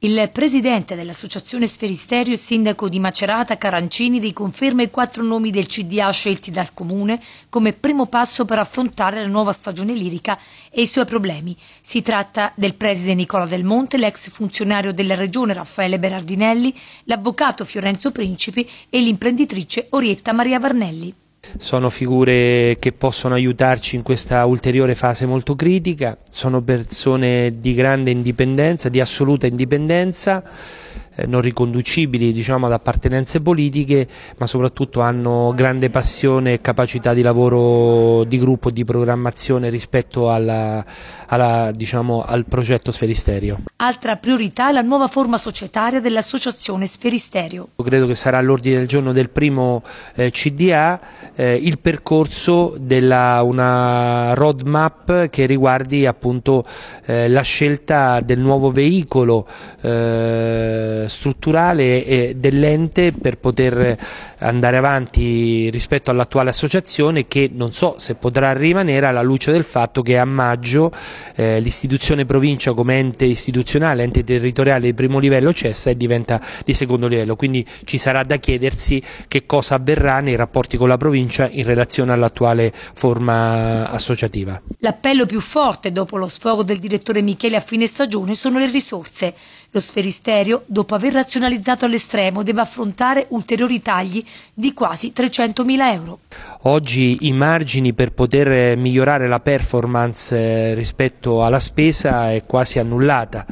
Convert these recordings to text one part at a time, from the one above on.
Il presidente dell'associazione Sferisterio e sindaco di Macerata Carancini riconferma i quattro nomi del CDA scelti dal comune come primo passo per affrontare la nuova stagione lirica e i suoi problemi. Si tratta del preside Nicola Del Monte, l'ex funzionario della regione Raffaele Berardinelli, l'avvocato Fiorenzo Principi e l'imprenditrice Orietta Maria Varnelli. Sono figure che possono aiutarci in questa ulteriore fase molto critica, sono persone di grande indipendenza, di assoluta indipendenza eh, non riconducibili diciamo, ad appartenenze politiche, ma soprattutto hanno grande passione e capacità di lavoro di gruppo, e di programmazione rispetto alla, alla, diciamo, al progetto Sferisterio. Altra priorità è la nuova forma societaria dell'associazione Sferisterio. Credo che sarà all'ordine del giorno del primo eh, CDA eh, il percorso della una roadmap che riguardi appunto eh, la scelta del nuovo veicolo eh, strutturale dell'ente per poter andare avanti rispetto all'attuale associazione che non so se potrà rimanere alla luce del fatto che a maggio eh, l'istituzione provincia come ente istituzionale, ente territoriale di primo livello cessa e diventa di secondo livello, quindi ci sarà da chiedersi che cosa avverrà nei rapporti con la provincia in relazione all'attuale forma associativa. L'appello più forte dopo lo sfogo del direttore Michele a fine stagione sono le risorse. Lo sferisterio, dopo aver razionalizzato all'estremo, deve affrontare ulteriori tagli di quasi 300.000 euro. Oggi i margini per poter migliorare la performance eh, rispetto alla spesa è quasi annullata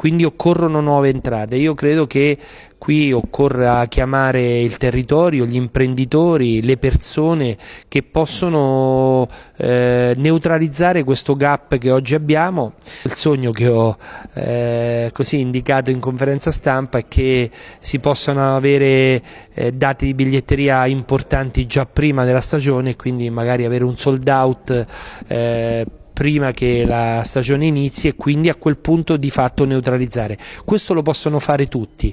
quindi occorrono nuove entrate. Io credo che qui occorra chiamare il territorio, gli imprenditori, le persone che possono eh, neutralizzare questo gap che oggi abbiamo. Il sogno che ho eh, così indicato in conferenza stampa è che si possano avere eh, dati di biglietteria importanti già prima della stagione e quindi magari avere un sold out eh, prima che la stagione inizi e quindi a quel punto di fatto neutralizzare. Questo lo possono fare tutti.